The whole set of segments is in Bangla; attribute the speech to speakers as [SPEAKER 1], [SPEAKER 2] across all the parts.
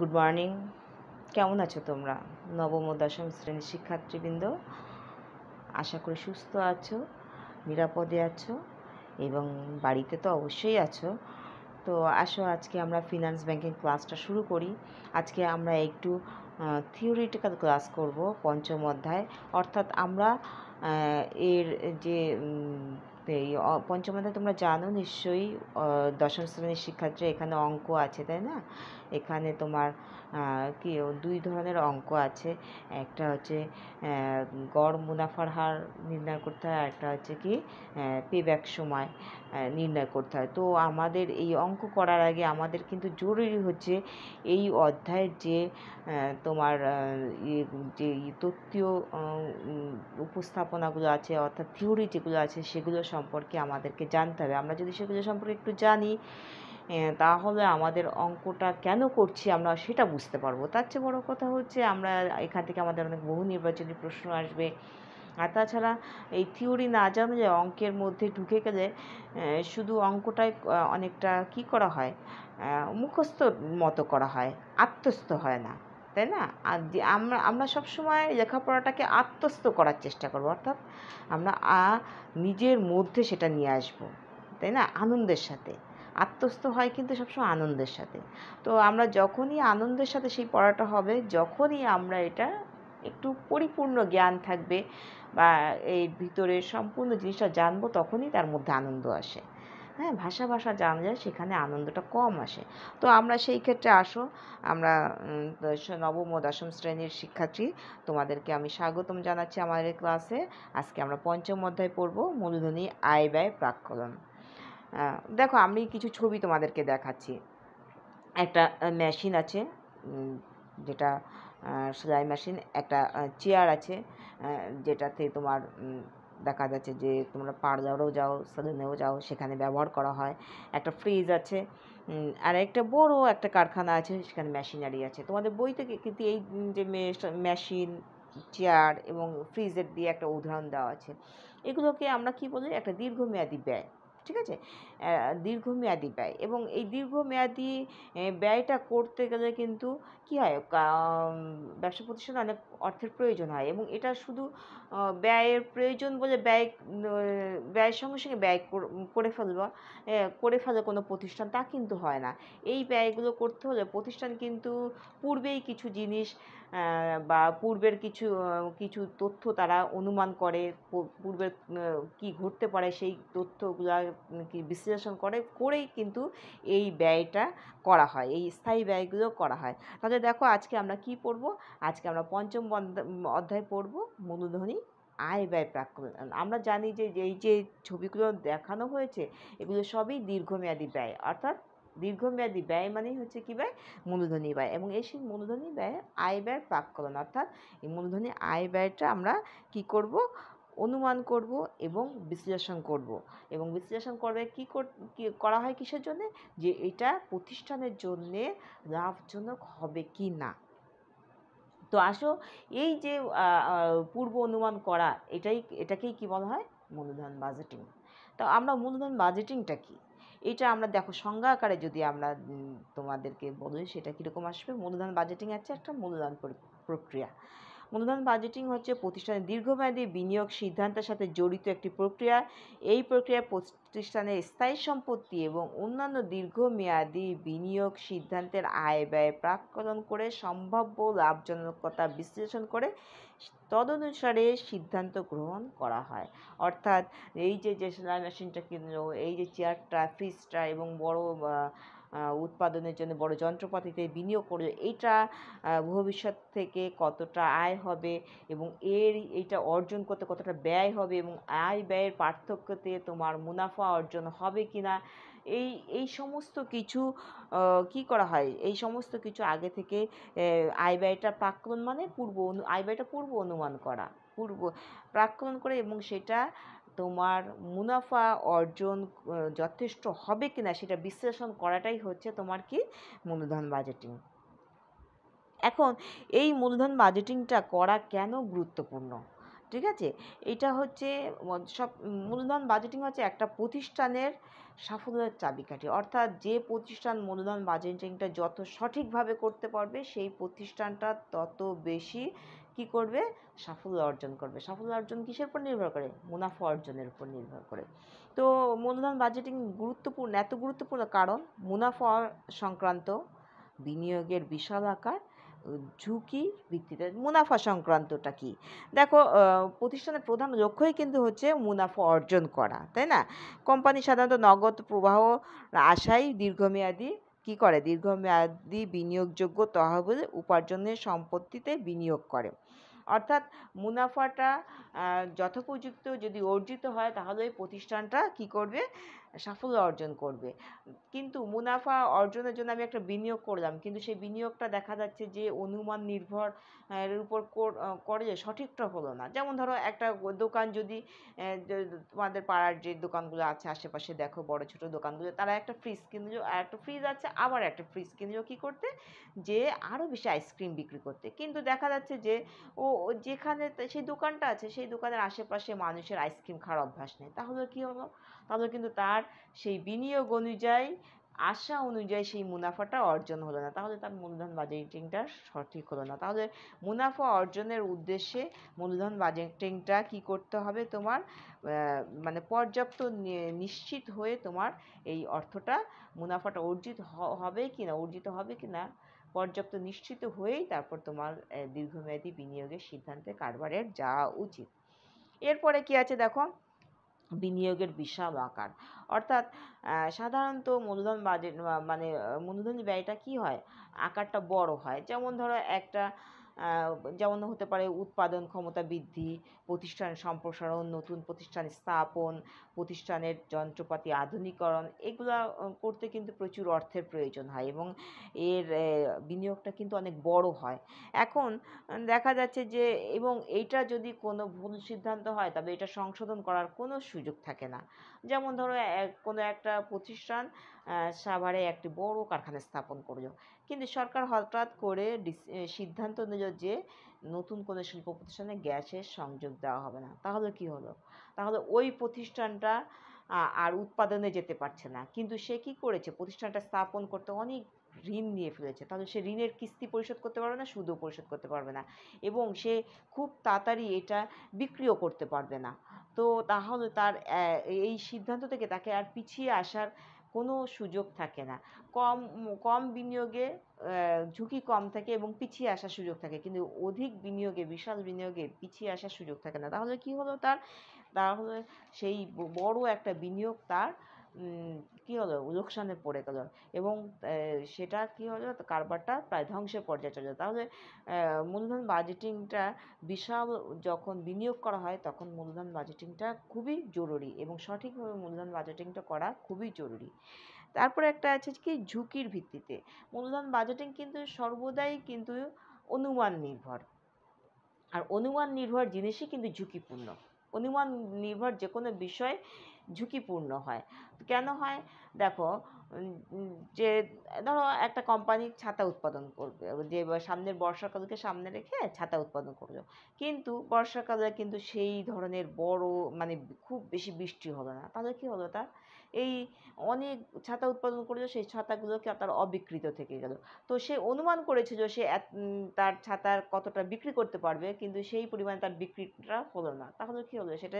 [SPEAKER 1] গুড মর্নিং কেমন আছো তোমরা নবম ও দশম শ্রেণীর শিক্ষার্থীবৃন্দ আশা করি সুস্থ আছো নিরাপদে আছো এবং বাড়িতে তো অবশ্যই আছো তো আসো আজকে আমরা ফিনান্স ব্যাংকিং ক্লাসটা শুরু করি আজকে আমরা একটু থিওরিটিক্যাল ক্লাস করব পঞ্চম অধ্যায় অর্থাৎ আমরা এর যে তো এই পঞ্চমতে তোমরা জানো নিশ্চয়ই দশম শ্রেণীর শিক্ষার্থীরা এখানে অঙ্ক আছে তাই না এখানে তোমার কি দুই ধরনের অঙ্ক আছে একটা হচ্ছে গড় মুনাফার হার নির্ণয় করতে হয় আর একটা হচ্ছে কি পেব্যাক সময় নির্ণয় করতে হয় তো আমাদের এই অঙ্ক করার আগে আমাদের কিন্তু জরুরি হচ্ছে এই অধ্যায়ের যে তোমার ইয়ে, যে তত্ত্বীয় উপস্থাপনাগুলো আছে অর্থাৎ থিওরি যেগুলো আছে সেগুলো সম্পর্কে আমাদেরকে জানতে হবে আমরা যদি সেগুলো সম্পর্কে একটু জানি তাহলে আমাদের অঙ্কটা কেন করছি আমরা সেটা বুঝতে পারবো তার চেয়ে বড় কথা হচ্ছে আমরা এখান থেকে আমাদের অনেক বহু নির্বাচনী প্রশ্ন আসবে আর তাছাড়া এই থিওরি না জানলে অঙ্কের মধ্যে ঢুকে গেলে শুধু অঙ্কটাই অনেকটা কি করা হয় মুখস্থ মতো করা হয় আত্মস্থ হয় না তাই না আর আমরা আমরা সবসময় লেখাপড়াটাকে আত্মস্থ করার চেষ্টা করব অর্থাৎ আমরা নিজের মধ্যে সেটা নিয়ে আসব তাই না আনন্দের সাথে আত্মস্থ হয় কিন্তু সবসময় আনন্দের সাথে তো আমরা যখনই আনন্দের সাথে সেই পড়াটা হবে যখনই আমরা এটা একটু পরিপূর্ণ জ্ঞান থাকবে বা এর ভিতরে সম্পূর্ণ জিনিসটা জানবো তখনই তার মধ্যে আনন্দ আসে হ্যাঁ ভাষা ভাষা জানা যায় সেখানে আনন্দটা কম আসে তো আমরা সেই ক্ষেত্রে আসো আমরা নবম ও দশম শ্রেণীর শিক্ষার্থী তোমাদেরকে আমি স্বাগতম জানাচ্ছি আমাদের ক্লাসে আজকে আমরা পঞ্চম অধ্যায় পড়ব মূলধনি আয় ব্যয় প্রাক্কলন দেখো আমি কিছু ছবি তোমাদেরকে দেখাচ্ছি একটা মেশিন আছে যেটা সেলাই মেশিন একটা চেয়ার আছে যেটাতে তোমার দেখা যাচ্ছে যে তোমরা পার্লারও যাও সেলুনেও যাও সেখানে ব্যবহার করা হয় একটা ফ্রিজ আছে আর একটা বড় একটা কারখানা আছে সেখানে মেশিনারি আছে তোমাদের বই থেকে কিন্তু এই যে মেশিন চেয়ার এবং ফ্রিজের দিয়ে একটা উদাহরণ দেওয়া আছে এগুলোকে আমরা কি বলি একটা দীর্ঘমেয়াদী ব্যয় ঠিক আছে দীর্ঘমেয়াদী ব্যয় এবং এই দীর্ঘমেয়াদী ব্যয়টা করতে গেলে কিন্তু কী হয় ব্যবসা প্রতিষ্ঠানে অনেক অর্থের প্রয়োজন হয় এবং এটা শুধু ব্যয়ের প্রয়োজন বলে ব্যয় ব্যয়ের সঙ্গে সঙ্গে ব্যয় করে ফেলবা করে ফেলে কোনো প্রতিষ্ঠান তা কিন্তু হয় না এই ব্যয়গুলো করতে হলে প্রতিষ্ঠান কিন্তু পূর্বেই কিছু জিনিস বা পূর্বের কিছু কিছু তথ্য তারা অনুমান করে পূর্বের কী ঘটতে পারে সেই তথ্যগুলা কি বিশ্লেষণ করে করেই কিন্তু এই ব্যয়টা করা হয় এই স্থায়ী ব্যয়গুলো করা হয় তাহলে দেখো আজকে আমরা কি পড়ব আজকে আমরা পঞ্চম অধ্যায় পড়ব মূলধনী আয় ব্যয় প্রাক্কলন আমরা জানি যে এই যে ছবিগুলো দেখানো হয়েছে এগুলো সবই দীর্ঘমেয়াদী ব্যয় অর্থাৎ দীর্ঘমেয়াদী ব্যয় মানেই হচ্ছে কী ব্যয় মূলধনী ব্যয় এবং এই সেই মূলধনী ব্যয় আয় ব্যয় প্রাককলন অর্থাৎ এই মূলধনী আয় ব্যয়টা আমরা কি করব অনুমান করব এবং বিশ্লেষণ করব এবং বিশ্লেষণ করবে কি করা হয় কিসের জন্য যে এটা প্রতিষ্ঠানের জন্যে লাভজনক হবে কি না তো আসো এই যে পূর্ব অনুমান করা এটাই এটাকেই কি বলা হয় মূলধন বাজেটিং তো আমরা মূলধন বাজেটিংটা কী এটা আমরা দেখো সংজ্ঞা আকারে যদি আমরা তোমাদেরকে বলি সেটা কীরকম আসবে মূলধন বাজেটিং আছে একটা মূলধন প্রক্রিয়া অনুদান বাজেটিং হচ্ছে প্রতিষ্ঠানের দীর্ঘমেয়াদী বিনিয়োগ সিদ্ধান্তের সাথে জড়িত একটি প্রক্রিয়া এই প্রক্রিয়ায় প্রতিষ্ঠানের স্থায়ী সম্পত্তি এবং অন্যান্য দীর্ঘমেয়াদী বিনিয়োগ সিদ্ধান্তের আয় ব্যয় প্রাক্কলন করে সম্ভাব্য লাভজনকতা বিশ্লেষণ করে তদনুসারে সিদ্ধান্ত গ্রহণ করা হয় অর্থাৎ এই যে যে সেলাই মেশিনটা কিনলো এই যে চেয়ারটা ফ্রিজটা এবং বড় উৎপাদনের জন্য বড় যন্ত্রপাতিতে বিনিয়োগ করে এটা ভবিষ্যৎ থেকে কতটা আয় হবে এবং এর এটা অর্জন করতে কতটা ব্যয় হবে এবং আয় ব্যয়ের পার্থক্যতে তোমার মুনাফা অর্জন হবে কি না এই এই সমস্ত কিছু কি করা হয় এই সমস্ত কিছু আগে থেকে আয় ব্যয়টা প্রাক্কলন মানে পূর্ব আয় ব্যয়টা পূর্ব অনুমান করা পূর্ব প্রাক্কলন করে এবং সেটা তোমার মুনাফা অর্জন যথেষ্ট হবে কি না সেটা বিশ্লেষণ করাটাই হচ্ছে তোমার কি মূলধন বাজেটিং এখন এই মূলধন বাজেটিংটা করা কেন গুরুত্বপূর্ণ ঠিক আছে এটা হচ্ছে সব মূলধন বাজেটিং হচ্ছে একটা প্রতিষ্ঠানের সাফল্যের চাবিকাঠি অর্থাৎ যে প্রতিষ্ঠান মূলধন বাজেটিংটা যত সঠিকভাবে করতে পারবে সেই প্রতিষ্ঠানটা তত বেশি কি করবে সাফল্য অর্জন করবে সাফল্য অর্জন কিসের উপর নির্ভর করে মুনাফা অর্জনের উপর নির্ভর করে তো মূলধন বাজেটিং গুরুত্বপূর্ণ এত গুরুত্বপূর্ণ কারণ মুনাফা সংক্রান্ত বিনিয়োগের বিশাল আকার ঝুঁকির ভিত্তিতে মুনাফা সংক্রান্তটা কি দেখো প্রতিষ্ঠানের প্রধান লক্ষ্যই কিন্তু হচ্ছে মুনাফা অর্জন করা তাই না কোম্পানি সাধারণত নগদ প্রবাহ আশাই দীর্ঘমেয়াদী কি করে দীর্ঘমেয়াদী বিনিয়োগযোগ্য তহবিল উপার্জনের সম্পত্তিতে বিনিয়োগ করে অর্থাৎ মুনাফাটা যথোপযুক্ত যদি অর্জিত হয় তাহলে ওই প্রতিষ্ঠানটা কি করবে সাফল্য অর্জন করবে কিন্তু মুনাফা অর্জনের জন্য আমি একটা বিনিয়োগ করলাম কিন্তু সেই বিনিয়োগটা দেখা যাচ্ছে যে অনুমান নির্ভর এর উপর করে সঠিকটা হলো না যেমন ধরো একটা দোকান যদি তোমাদের পাড়ার যে দোকানগুলো আছে আশেপাশে দেখো বড় ছোট দোকানগুলো তারা একটা ফ্রিজ কিনলো আর একটা ফ্রিজ আছে আবার একটা ফ্রিজ কিনলো কী করতে যে আরও বেশি আইসক্রিম বিক্রি করতে কিন্তু দেখা যাচ্ছে যে ও যেখানে সেই দোকানটা আছে সেই দোকানের আশেপাশে মানুষের আইসক্রিম খাওয়ার অভ্যাস নেই তাহলে কী হলো তাহলে কিন্তু তার সেই বিনিয়োগ অনুযায়ী আশা অনুযায়ী সেই মুনাফাটা অর্জন হলো না তাহলে তার মূলধন বাজেটিংটা সঠিক হলো না তাহলে মুনাফা অর্জনের উদ্দেশ্যে মূলধন বাজেটিংটা কি করতে হবে তোমার মানে পর্যাপ্ত নিশ্চিত হয়ে তোমার এই অর্থটা মুনাফাটা অর্জিত হবে কি না অর্জিত হবে কি না পর্যাপ্ত নিশ্চিত হয়েই তারপর তোমার দীর্ঘমেয়াদী বিনিয়োগের সিদ্ধান্তে কারবারের যাওয়া উচিত এরপরে কি আছে দেখো বিনিয়োগের বিশাল আকার অর্থাৎ সাধারণত মূলধন বাজেট মানে মূলধন ব্যয়টা কি হয় আকারটা বড় হয় যেমন ধরো একটা যেমন হতে পারে উৎপাদন ক্ষমতা বৃদ্ধি প্রতিষ্ঠান সম্প্রসারণ নতুন প্রতিষ্ঠান স্থাপন প্রতিষ্ঠানের যন্ত্রপাতি আধুনিকরণ এগুলা করতে কিন্তু প্রচুর অর্থের প্রয়োজন হয় এবং এর বিনিয়োগটা কিন্তু অনেক বড় হয় এখন দেখা যাচ্ছে যে এবং এটা যদি কোনো ভুল সিদ্ধান্ত হয় তবে এটা সংশোধন করার কোনো সুযোগ থাকে না যেমন ধরো কোনো একটা প্রতিষ্ঠান সাভারে একটি বড় কারখানা স্থাপন করলো কিন্তু সরকার হঠাৎ করে সিদ্ধান্ত নিল যে নতুন কোনো শিল্প প্রতিষ্ঠানে গ্যাসের সংযোগ দেওয়া হবে না তাহলে কি হলো তাহলে ওই প্রতিষ্ঠানটা আর উৎপাদনে যেতে পারছে না কিন্তু সে কি করেছে প্রতিষ্ঠানটা স্থাপন করতে অনেক ঋণ নিয়ে ফেলেছে তাহলে সে ঋণের কিস্তি পরিশোধ করতে পারবে না সুদও পরিশোধ করতে পারবে না এবং সে খুব তাড়াতাড়ি এটা বিক্রিও করতে পারবে না তো তাহলে তার এই সিদ্ধান্ত থেকে তাকে আর পিছিয়ে আসার কোনো সুযোগ থাকে না কম কম বিনিয়োগে ঝুঁকি কম থাকে এবং পিছিয়ে আসার সুযোগ থাকে কিন্তু অধিক বিনিয়োগে বিশাল বিনিয়োগে পিছিয়ে আসার সুযোগ থাকে না তাহলে কি হলো তার তাহলে সেই বড় একটা বিনিয়োগ তার কি হলো লোকসানে পড়ে গেল এবং সেটা কি হলো কারবারটা প্রায় ধ্বংসের পর্যায়ে চলে যায় তাহলে মূলধন বাজেটিংটা বিশাল যখন বিনিয়োগ করা হয় তখন মূলধন বাজেটিংটা খুবই জরুরি এবং সঠিকভাবে মূলধন বাজেটিংটা করা খুবই জরুরি তারপরে একটা আছে কি ঝুঁকির ভিত্তিতে মূলধন বাজেটিং কিন্তু সর্বদাই কিন্তু অনুমান নির্ভর আর অনুমান নির্ভর জিনিসই কিন্তু ঝুঁকিপূর্ণ অনুমান নির্ভর যে কোনো বিষয় ঝুঁকিপূর্ণ হয় কেন হয় দেখো যে ধরো একটা কোম্পানি ছাতা উৎপাদন করবে যে সামনের বর্ষাকালকে সামনে রেখে ছাতা উৎপাদন করলো কিন্তু বর্ষাকালে কিন্তু সেই ধরনের বড় মানে খুব বেশি বৃষ্টি হলো না তাহলে কী হলো তা এই অনেক ছাতা উৎপাদন করেছে সেই ছাতাগুলোকে তার অবিকৃত থেকে গেল তো সে অনুমান করেছিল সে তার ছাতার কতটা বিক্রি করতে পারবে কিন্তু সেই পরিমাণে তার বিক্রিটা হলো না তাহলে কী হলো সেটা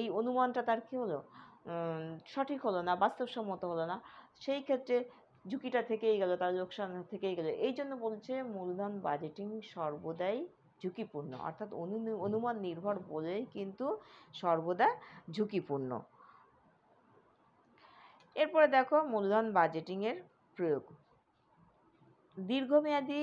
[SPEAKER 1] এই অনুমানটা তার কী হলো সঠিক হলো না বাস্তবসম্মত হলো না সেই ক্ষেত্রে ঝুঁকিটা থেকেই গেল তার লোকসান থেকেই গেল এই জন্য বলছে মূলধন বাজেটিং সর্বদাই ঝুঁকিপূর্ণ অর্থাৎ অনুমান নির্ভর বলেই কিন্তু সর্বদা ঝুঁকিপূর্ণ এরপরে দেখো মূলধন বাজেটিংয়ের প্রয়োগ দীর্ঘমেয়াদী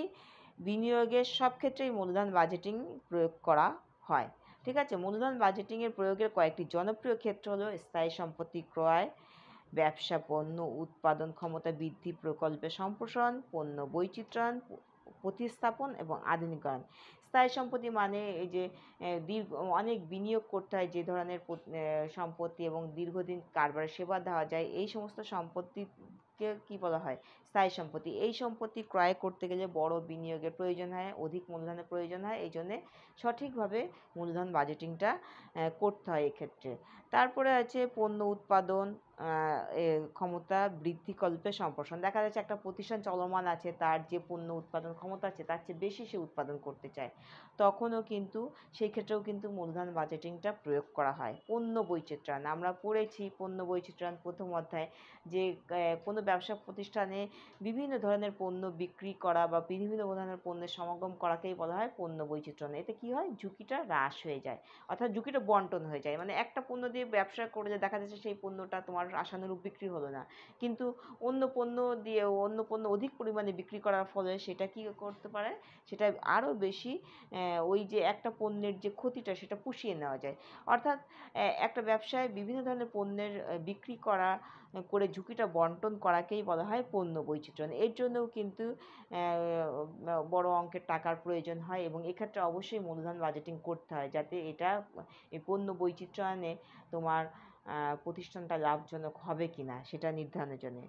[SPEAKER 1] বিনিয়োগের সব ক্ষেত্রেই মূলধন বাজেটিং প্রয়োগ করা হয় ঠিক আছে মূলধন বাজেটিংয়ের প্রয়োগের কয়েকটি জনপ্রিয় ক্ষেত্র হলো স্থায়ী সম্পত্তি ক্রয় ব্যবসা পণ্য উৎপাদন ক্ষমতা বৃদ্ধি প্রকল্পে সম্প্রসারণ পণ্য বৈচিত্র্যায়ন প্রতিস্থাপন এবং আধুনিকরণ স্থায়ী সম্পত্তি মানে এই যে দীর্ঘ অনেক বিনিয়োগ করতে হয় যে ধরনের সম্পত্তি এবং দীর্ঘদিন কারবার সেবা দেওয়া যায় এই সমস্ত সম্পত্তিকে কী বলা হয় স্থায়ী সম্পত্তি এই সম্পত্তি ক্রয় করতে গেলে বড় বিনিয়োগের প্রয়োজন হয় অধিক মূলধনের প্রয়োজন হয় এই জন্যে সঠিকভাবে মূলধন বাজেটিংটা করতে হয় এক্ষেত্রে তারপরে আছে পণ্য উৎপাদন ক্ষমতা কল্পে সম্প্রসারণ দেখা যাচ্ছে একটা প্রতিষ্ঠান চলমান আছে তার যে পণ্য উৎপাদন ক্ষমতা আছে তার চেয়ে বেশি সে উৎপাদন করতে চায় তখনও কিন্তু সেই ক্ষেত্রেও কিন্তু মূলধন বাজেটিংটা প্রয়োগ করা হয় পণ্য বৈচিত্র্যায়ন আমরা পড়েছি পণ্য বৈচিত্র্যায়ন প্রথম অধ্যায় যে কোনো ব্যবসা প্রতিষ্ঠানে বিভিন্ন ধরনের পণ্য বিক্রি করা বা বিভিন্ন ধরনের পণ্যের সমাগম করাকেই বলা হয় পণ্য বৈচিত্র্য এতে কি হয় ঝুঁকিটা হ্রাস হয়ে যায় অর্থাৎ ঝুঁকিটা বন্টন হয়ে যায় মানে একটা পণ্য দিয়ে ব্যবসা করলে দেখা যাচ্ছে সেই পণ্যটা তোমার আমার আশানুরূপ বিক্রি হলো না কিন্তু অন্য পণ্য দিয়ে অন্য পণ্য অধিক পরিমাণে বিক্রি করার ফলে সেটা কি করতে পারে সেটা আরও বেশি ওই যে একটা পণ্যের যে ক্ষতিটা সেটা পুষিয়ে নেওয়া যায় অর্থাৎ একটা ব্যবসায় বিভিন্ন ধরনের পণ্যের বিক্রি করা করে ঝুঁকিটা বন্টন করাকেই বলা হয় পণ্য বৈচিত্র্য এর জন্যও কিন্তু বড় অঙ্কের টাকার প্রয়োজন হয় এবং এক্ষেত্রে অবশ্যই মূলধন বাজেটিং করতে হয় যাতে এটা পণ্য বৈচিত্র্য আনে তোমার প্রতিষ্ঠানটা লাভজনক হবে কিনা সেটা নির্ধারণের জন্যে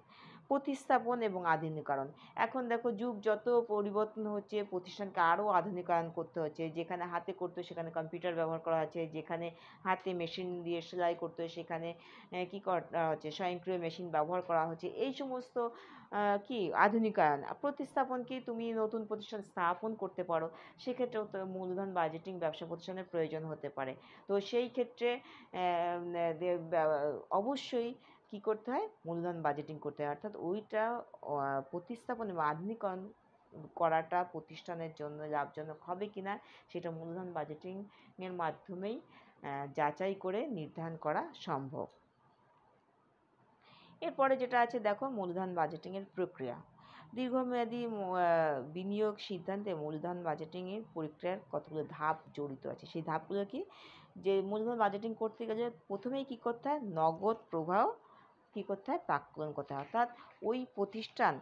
[SPEAKER 1] প্রতিস্থাপন এবং আধুনিকরণ এখন দেখো যুগ যত পরিবর্তন হচ্ছে প্রতিষ্ঠানকে আরও আধুনিকায়ন করতে হচ্ছে যেখানে হাতে করতে সেখানে কম্পিউটার ব্যবহার করা হচ্ছে যেখানে হাতে মেশিন দিয়ে সেলাই হয় সেখানে কী করা হচ্ছে স্বয়ংক্রিয় মেশিন ব্যবহার করা হচ্ছে এই সমস্ত কি আধুনিকায়ন কি তুমি নতুন প্রতিষ্ঠান স্থাপন করতে পারো সেক্ষেত্রেও তো মূলধন বাজেটিং ব্যবসা প্রতিষ্ঠানের প্রয়োজন হতে পারে তো সেই ক্ষেত্রে অবশ্যই কি করতে হয় মূলধন বাজেটিং করতে হয় অর্থাৎ ওইটা প্রতিস্থাপন বা আধুনিকরণ করাটা প্রতিষ্ঠানের জন্য লাভজনক হবে কি না সেটা মূলধন বাজেটিংয়ের মাধ্যমেই যাচাই করে নির্ধারণ করা সম্ভব এরপরে যেটা আছে দেখো মূলধন বাজেটিংয়ের প্রক্রিয়া দীর্ঘমেয়াদী বিনিয়োগ সিদ্ধান্তে মূলধন বাজেটিংয়ের প্রক্রিয়ার কতগুলো ধাপ জড়িত আছে সেই ধাপগুলো কি যে মূলধন বাজেটিং করতে গেলে প্রথমেই কী করতে হয় নগদ প্রবাহ কী করতে হয় প্রাক্কলন করতে হয় অর্থাৎ ওই প্রতিষ্ঠান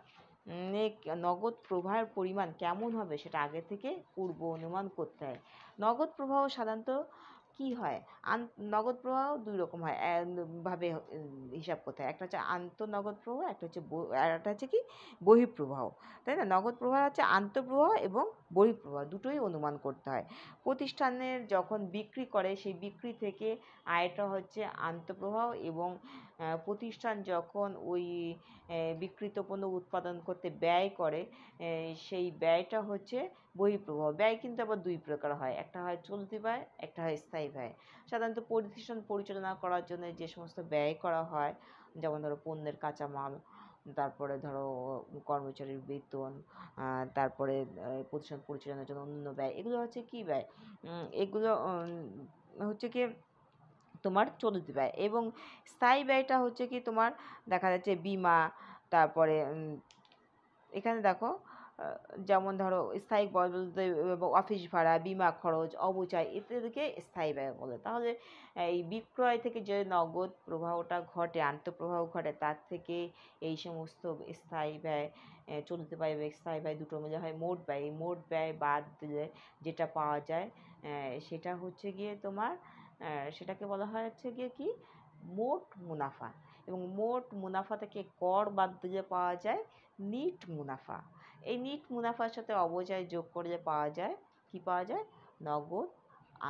[SPEAKER 1] নগদ প্রবাহের পরিমাণ কেমন হবে সেটা আগে থেকে পূর্ব অনুমান করতে হয় নগদ প্রবাহ সাধারণত কি হয় আন নগদ প্রবাহ দুই রকম হয় ভাবে হিসাব করতে হয় একটা হচ্ছে আন্তঃনগদ প্রবাহ একটা হচ্ছে একটা হচ্ছে কি বহিঃপ্রবাহ তাই না নগদ প্রবাহ হচ্ছে আন্তঃপ্রবাহ এবং বহিঃপ্রবাহ দুটোই অনুমান করতে হয় প্রতিষ্ঠানের যখন বিক্রি করে সেই বিক্রি থেকে আয়টা হচ্ছে আন্তঃপ্রবাহ এবং প্রতিষ্ঠান যখন ওই বিক্রিত পণ্য উৎপাদন করতে ব্যয় করে সেই ব্যয়টা হচ্ছে বহিঃপ্রবাহ ব্যয় কিন্তু আবার দুই প্রকার হয় একটা হয় চলতি ব্যয় একটা হয় স্থায়ী ব্যয় সাধারণত প্রতিষ্ঠান পরিচালনা করার জন্য যে সমস্ত ব্যয় করা হয় যেমন ধরো পণ্যের কাঁচামাল তারপরে ধরো কর্মচারীর বেতন তারপরে প্রতিষ্ঠান পরিচালনার জন্য অন্য ব্যয় এগুলো হচ্ছে কী ব্যয় এগুলো হচ্ছে কি তোমার চলতি ব্যয় এবং স্থায়ী ব্যয়টা হচ্ছে কি তোমার দেখা যাচ্ছে বিমা তারপরে এখানে দেখো যেমন ধরো স্থায়ী বলতে অফিস ভাড়া বিমা খরচ অবচয় ইত্যাদিকে স্থায়ী ব্যয় বলে তাহলে এই বিক্রয় থেকে যে নগদ প্রবাহটা ঘটে আন্তঃপ্রবাহ ঘটে তার থেকে এই সমস্ত স্থায়ী ব্যয় চলতে পারে স্থায়ী ব্যয় দুটো মিলে হয় মোট ব্যয় মোট ব্যয় বাদ দিলে যেটা পাওয়া যায় সেটা হচ্ছে গিয়ে তোমার সেটাকে বলা হয় হচ্ছে গিয়ে কি মোট মুনাফা এবং মোট মুনাফা থেকে কর বাদ দিলে পাওয়া যায় নিট মুনাফা এই নিট মুনাফার সাথে অবজয় যোগ করলে পাওয়া যায় কি পাওয়া যায় নগদ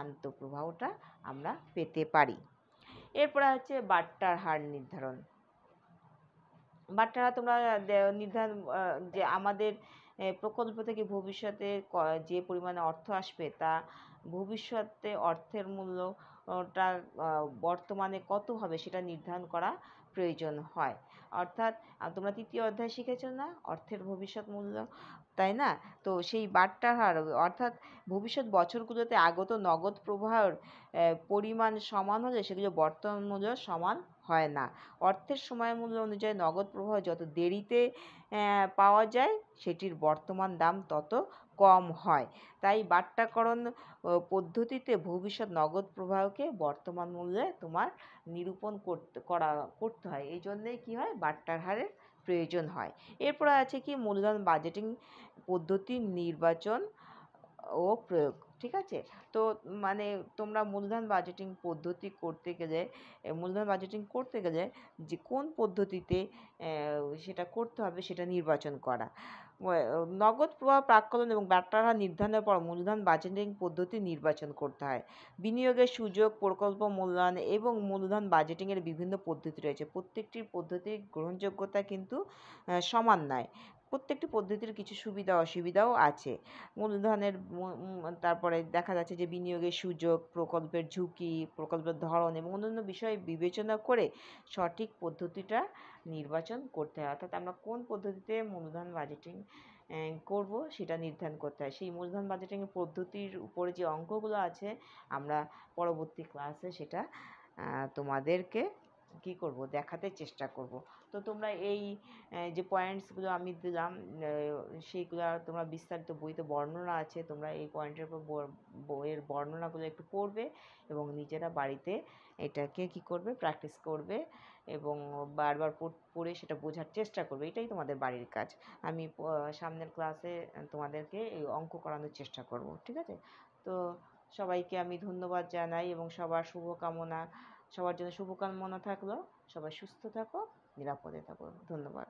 [SPEAKER 1] আন্তঃপ্রবাহটা আমরা পেতে পারি এরপরে হচ্ছে বাট্টার হার নির্ধারণ হার তোমরা নির্ধারণ যে আমাদের প্রকল্প থেকে ভবিষ্যতে যে পরিমাণে অর্থ আসবে তা ভবিষ্যতে অর্থের মূল্য টা বর্তমানে কত হবে সেটা নির্ধারণ করা প্রয়োজন হয় অর্থাৎ তোমরা তৃতীয় অধ্যায় শিখেছ না অর্থের ভবিষ্যৎ মূল্য তাই না তো সেই বার্তার হার অর্থাৎ ভবিষ্যৎ বছরগুলোতে আগত নগদ প্রবাহের পরিমাণ সমান হলে সেগুলো বর্তমান মূল্য সমান হয় না অর্থের সময় মূল্য অনুযায়ী নগদ প্রবাহ যত দেরিতে পাওয়া যায় সেটির বর্তমান দাম তত কম হয় তাই বাট্টাকরণ পদ্ধতিতে ভবিষ্যৎ নগদ প্রবাহকে বর্তমান মূল্যে তোমার নিরূপণ করতে করা করতে হয় এই জন্যেই কী হয় বাট্টার হারের প্রয়োজন হয় এরপরে আছে কি মূলধন বাজেটিং পদ্ধতি নির্বাচন ও প্রয়োগ ঠিক আছে তো মানে তোমরা মূলধন বাজেটিং পদ্ধতি করতে গেলে মূলধন বাজেটিং করতে গেলে যে কোন পদ্ধতিতে সেটা করতে হবে সেটা নির্বাচন করা নগদ প্রবাহ প্রাক্কলন এবং ব্যাটার হার নির্ধারণের পর মূলধন বাজেটিং পদ্ধতি নির্বাচন করতে হয় বিনিয়োগের সুযোগ প্রকল্প মূল্যায়ন এবং মূলধন বাজেটিংয়ের বিভিন্ন পদ্ধতি রয়েছে প্রত্যেকটির পদ্ধতির গ্রহণযোগ্যতা কিন্তু সমান নয় প্রত্যেকটি পদ্ধতির কিছু সুবিধা অসুবিধাও আছে মূলধনের তারপরে দেখা যাচ্ছে যে বিনিয়োগের সুযোগ প্রকল্পের ঝুঁকি প্রকল্পের ধরন এবং অন্যান্য বিষয় বিবেচনা করে সঠিক পদ্ধতিটা নির্বাচন করতে হয় অর্থাৎ আমরা কোন পদ্ধতিতে মূলধন বাজেটিং করব সেটা নির্ধারণ করতে হয় সেই মূলধন বাজেটিং পদ্ধতির উপরে যে অঙ্কগুলো আছে আমরা পরবর্তী ক্লাসে সেটা তোমাদেরকে কি করব দেখাতে চেষ্টা করব তো তোমরা এই যে পয়েন্টসগুলো আমি দিলাম সেইগুলো তোমরা বিস্তারিত বইতে বর্ণনা আছে তোমরা এই পয়েন্টের উপর বইয়ের বর্ণনাগুলো একটু পড়বে এবং নিজেরা বাড়িতে এটাকে কি করবে প্র্যাকটিস করবে এবং বারবার পড়ে সেটা বোঝার চেষ্টা করবে এটাই তোমাদের বাড়ির কাজ আমি সামনের ক্লাসে তোমাদেরকে এই অঙ্ক করানোর চেষ্টা করব ঠিক আছে তো সবাইকে আমি ধন্যবাদ জানাই এবং সবার শুভকামনা সবার জন্য শুভকামনা থাকলো সবাই সুস্থ থাকো নিরাপদে থাকো ধন্যবাদ